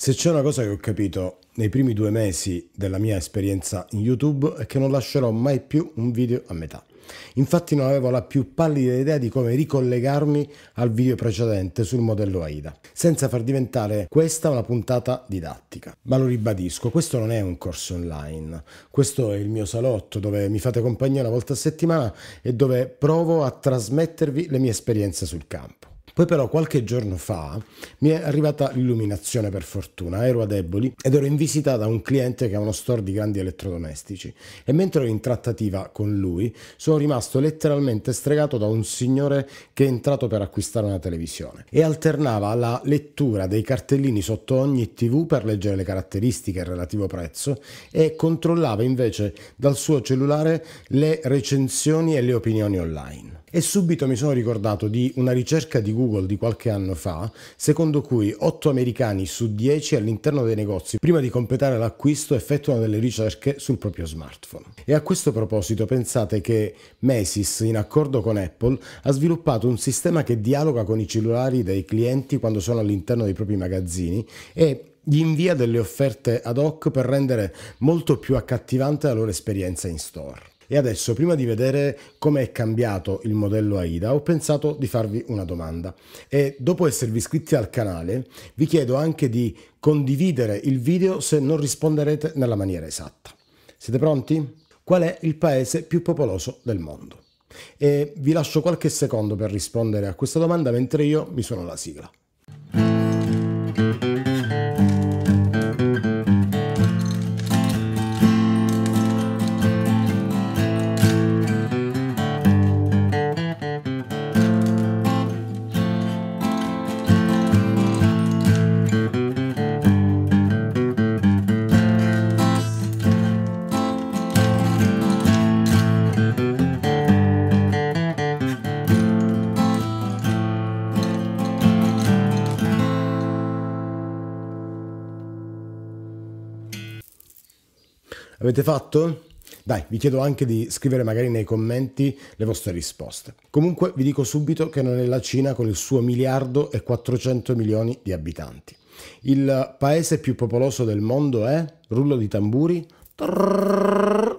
Se c'è una cosa che ho capito nei primi due mesi della mia esperienza in YouTube è che non lascerò mai più un video a metà. Infatti non avevo la più pallida idea di come ricollegarmi al video precedente sul modello AIDA, senza far diventare questa una puntata didattica. Ma lo ribadisco, questo non è un corso online, questo è il mio salotto dove mi fate compagnia una volta a settimana e dove provo a trasmettervi le mie esperienze sul campo. Poi però qualche giorno fa mi è arrivata l'illuminazione per fortuna, ero a Deboli ed ero in visita da un cliente che ha uno store di grandi elettrodomestici e mentre ero in trattativa con lui sono rimasto letteralmente stregato da un signore che è entrato per acquistare una televisione e alternava la lettura dei cartellini sotto ogni tv per leggere le caratteristiche e il relativo prezzo e controllava invece dal suo cellulare le recensioni e le opinioni online. E subito mi sono ricordato di una ricerca di Google di qualche anno fa, secondo cui 8 americani su 10 all'interno dei negozi, prima di completare l'acquisto, effettuano delle ricerche sul proprio smartphone. E a questo proposito pensate che Macy's, in accordo con Apple, ha sviluppato un sistema che dialoga con i cellulari dei clienti quando sono all'interno dei propri magazzini e gli invia delle offerte ad hoc per rendere molto più accattivante la loro esperienza in store. E adesso, prima di vedere come è cambiato il modello AIDA, ho pensato di farvi una domanda. E dopo esservi iscritti al canale, vi chiedo anche di condividere il video se non risponderete nella maniera esatta. Siete pronti? Qual è il paese più popoloso del mondo? E vi lascio qualche secondo per rispondere a questa domanda mentre io mi suono la sigla. Avete fatto? Dai, vi chiedo anche di scrivere magari nei commenti le vostre risposte. Comunque vi dico subito che non è la Cina con il suo miliardo e 400 milioni di abitanti. Il paese più popoloso del mondo è, rullo di tamburi, trrr,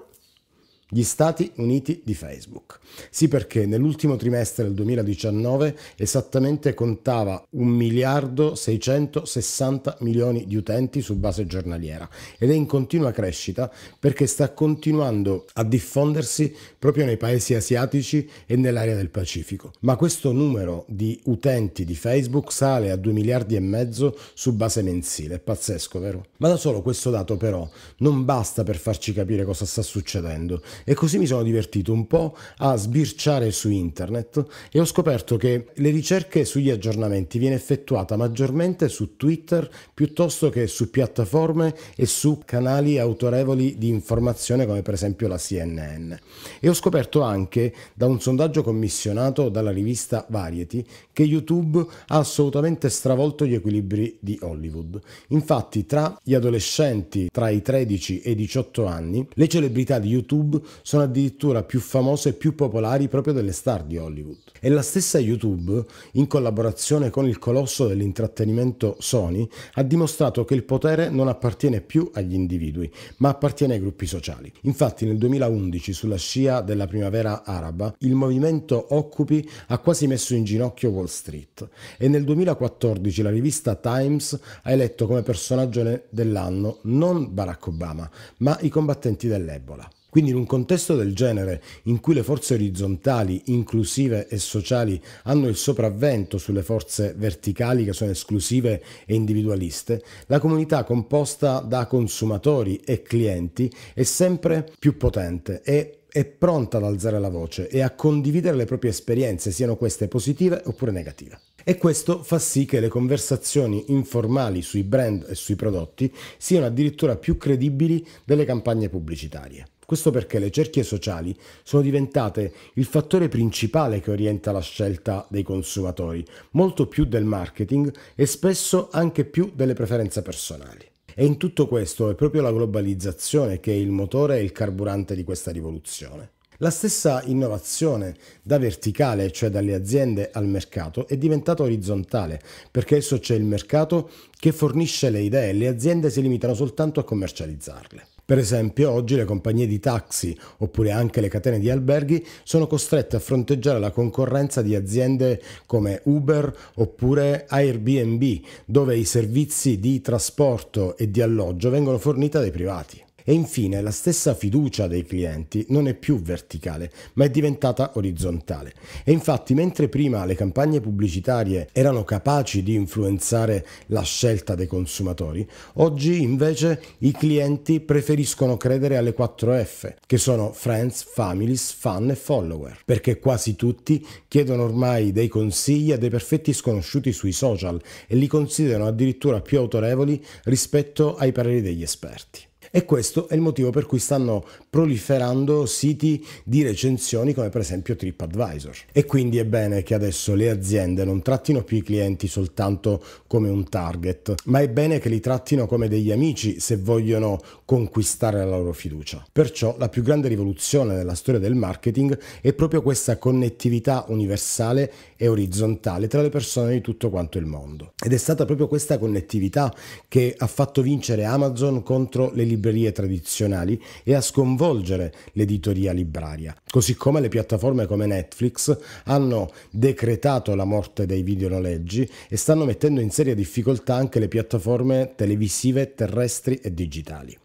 gli Stati Uniti di Facebook. Sì perché nell'ultimo trimestre del 2019 esattamente contava 1 miliardo 660 milioni di utenti su base giornaliera ed è in continua crescita perché sta continuando a diffondersi proprio nei paesi asiatici e nell'area del Pacifico. Ma questo numero di utenti di Facebook sale a 2 miliardi e mezzo su base mensile, è pazzesco vero? Ma da solo questo dato però non basta per farci capire cosa sta succedendo e così mi sono divertito un po' a sbirciare su internet e ho scoperto che le ricerche sugli aggiornamenti viene effettuata maggiormente su Twitter piuttosto che su piattaforme e su canali autorevoli di informazione come per esempio la CNN. E ho scoperto anche da un sondaggio commissionato dalla rivista Variety che YouTube ha assolutamente stravolto gli equilibri di Hollywood. Infatti tra gli adolescenti tra i 13 e i 18 anni le celebrità di YouTube sono addirittura più famose e più popolari proprio delle star di Hollywood. E la stessa YouTube, in collaborazione con il colosso dell'intrattenimento Sony, ha dimostrato che il potere non appartiene più agli individui, ma appartiene ai gruppi sociali. Infatti nel 2011, sulla scia della primavera araba, il movimento Occupy ha quasi messo in ginocchio Wall Street e nel 2014 la rivista Times ha eletto come personaggio dell'anno non Barack Obama, ma i combattenti dell'Ebola. Quindi in un contesto del genere, in cui le forze orizzontali, inclusive e sociali hanno il sopravvento sulle forze verticali che sono esclusive e individualiste, la comunità composta da consumatori e clienti è sempre più potente e è pronta ad alzare la voce e a condividere le proprie esperienze, siano queste positive oppure negative. E questo fa sì che le conversazioni informali sui brand e sui prodotti siano addirittura più credibili delle campagne pubblicitarie. Questo perché le cerchie sociali sono diventate il fattore principale che orienta la scelta dei consumatori, molto più del marketing e spesso anche più delle preferenze personali. E in tutto questo è proprio la globalizzazione che è il motore e il carburante di questa rivoluzione. La stessa innovazione da verticale, cioè dalle aziende al mercato, è diventata orizzontale, perché adesso c'è il mercato che fornisce le idee e le aziende si limitano soltanto a commercializzarle. Per esempio, oggi le compagnie di taxi, oppure anche le catene di alberghi, sono costrette a fronteggiare la concorrenza di aziende come Uber oppure Airbnb, dove i servizi di trasporto e di alloggio vengono forniti dai privati. E infine la stessa fiducia dei clienti non è più verticale, ma è diventata orizzontale. E infatti mentre prima le campagne pubblicitarie erano capaci di influenzare la scelta dei consumatori, oggi invece i clienti preferiscono credere alle 4F, che sono friends, families, fan e follower, perché quasi tutti chiedono ormai dei consigli a dei perfetti sconosciuti sui social e li considerano addirittura più autorevoli rispetto ai pareri degli esperti. E questo è il motivo per cui stanno proliferando siti di recensioni come per esempio TripAdvisor. E quindi è bene che adesso le aziende non trattino più i clienti soltanto come un target, ma è bene che li trattino come degli amici se vogliono conquistare la loro fiducia. Perciò la più grande rivoluzione nella storia del marketing è proprio questa connettività universale e orizzontale tra le persone di tutto quanto il mondo. Ed è stata proprio questa connettività che ha fatto vincere Amazon contro le librerie tradizionali e ha sconvolto sconvolgere l'editoria libraria, così come le piattaforme come Netflix hanno decretato la morte dei videonoleggi e stanno mettendo in seria difficoltà anche le piattaforme televisive terrestri e digitali.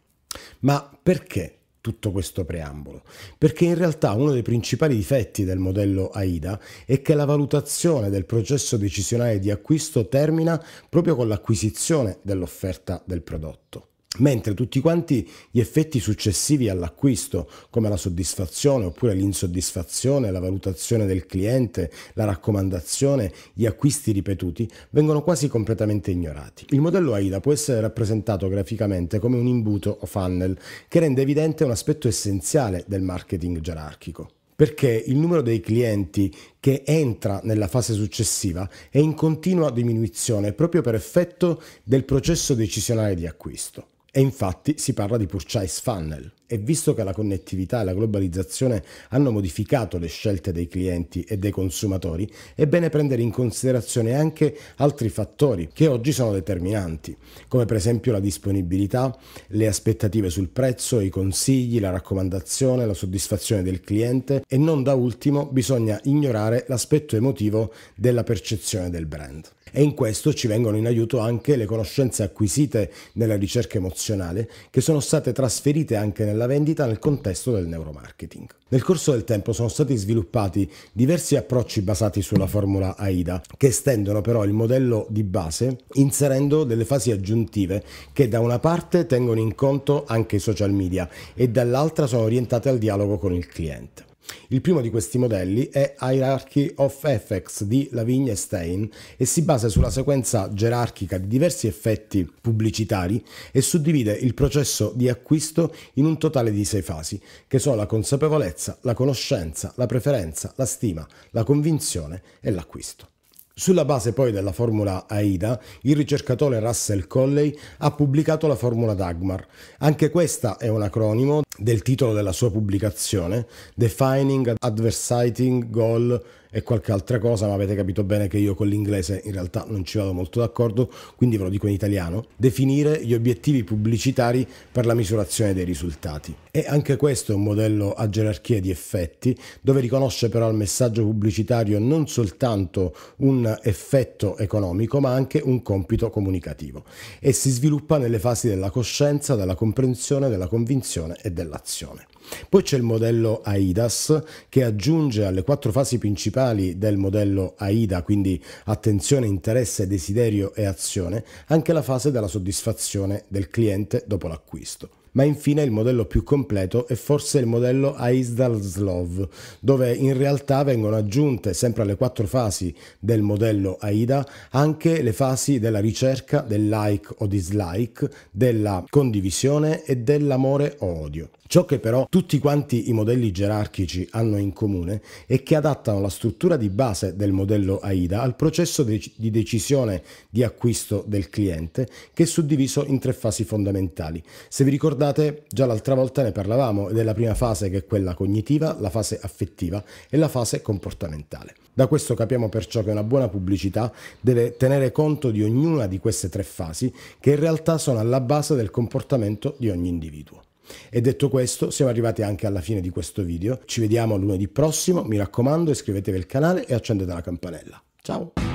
Ma perché tutto questo preambolo, perché in realtà uno dei principali difetti del modello AIDA è che la valutazione del processo decisionale di acquisto termina proprio con l'acquisizione dell'offerta del prodotto mentre tutti quanti gli effetti successivi all'acquisto, come la soddisfazione oppure l'insoddisfazione, la valutazione del cliente, la raccomandazione, gli acquisti ripetuti, vengono quasi completamente ignorati. Il modello AIDA può essere rappresentato graficamente come un imbuto o funnel che rende evidente un aspetto essenziale del marketing gerarchico perché il numero dei clienti che entra nella fase successiva è in continua diminuzione proprio per effetto del processo decisionale di acquisto. E infatti si parla di purchase funnel. E visto che la connettività e la globalizzazione hanno modificato le scelte dei clienti e dei consumatori, è bene prendere in considerazione anche altri fattori che oggi sono determinanti, come per esempio la disponibilità, le aspettative sul prezzo, i consigli, la raccomandazione, la soddisfazione del cliente e non da ultimo bisogna ignorare l'aspetto emotivo della percezione del brand e in questo ci vengono in aiuto anche le conoscenze acquisite nella ricerca emozionale che sono state trasferite anche nella vendita nel contesto del neuromarketing. Nel corso del tempo sono stati sviluppati diversi approcci basati sulla formula AIDA che estendono però il modello di base inserendo delle fasi aggiuntive che da una parte tengono in conto anche i social media e dall'altra sono orientate al dialogo con il cliente. Il primo di questi modelli è Hierarchy of Effects di Lavigne e Stein e si basa sulla sequenza gerarchica di diversi effetti pubblicitari e suddivide il processo di acquisto in un totale di sei fasi, che sono la consapevolezza, la conoscenza, la preferenza, la stima, la convinzione e l'acquisto. Sulla base poi della formula AIDA, il ricercatore Russell Colley ha pubblicato la formula Dagmar. Anche questa è un acronimo del titolo della sua pubblicazione, Defining Adversiting Goal e qualche altra cosa, ma avete capito bene che io con l'inglese in realtà non ci vado molto d'accordo, quindi ve lo dico in italiano. Definire gli obiettivi pubblicitari per la misurazione dei risultati. E anche questo è un modello a gerarchia di effetti, dove riconosce però al messaggio pubblicitario non soltanto un effetto economico, ma anche un compito comunicativo. E si sviluppa nelle fasi della coscienza, della comprensione, della convinzione e dell'azione. Poi c'è il modello AIDAS che aggiunge alle quattro fasi principali del modello AIDA, quindi attenzione, interesse, desiderio e azione, anche la fase della soddisfazione del cliente dopo l'acquisto ma infine il modello più completo è forse il modello Aisdalslov, dove in realtà vengono aggiunte sempre alle quattro fasi del modello AIDA anche le fasi della ricerca, del like o dislike, della condivisione e dell'amore o odio. Ciò che però tutti quanti i modelli gerarchici hanno in comune è che adattano la struttura di base del modello AIDA al processo de di decisione di acquisto del cliente che è suddiviso in tre fasi fondamentali. Se vi ricordate già l'altra volta ne parlavamo ed è la prima fase che è quella cognitiva, la fase affettiva e la fase comportamentale. Da questo capiamo perciò che una buona pubblicità deve tenere conto di ognuna di queste tre fasi che in realtà sono alla base del comportamento di ogni individuo. E detto questo, siamo arrivati anche alla fine di questo video. Ci vediamo lunedì prossimo, mi raccomando iscrivetevi al canale e accendete la campanella. Ciao!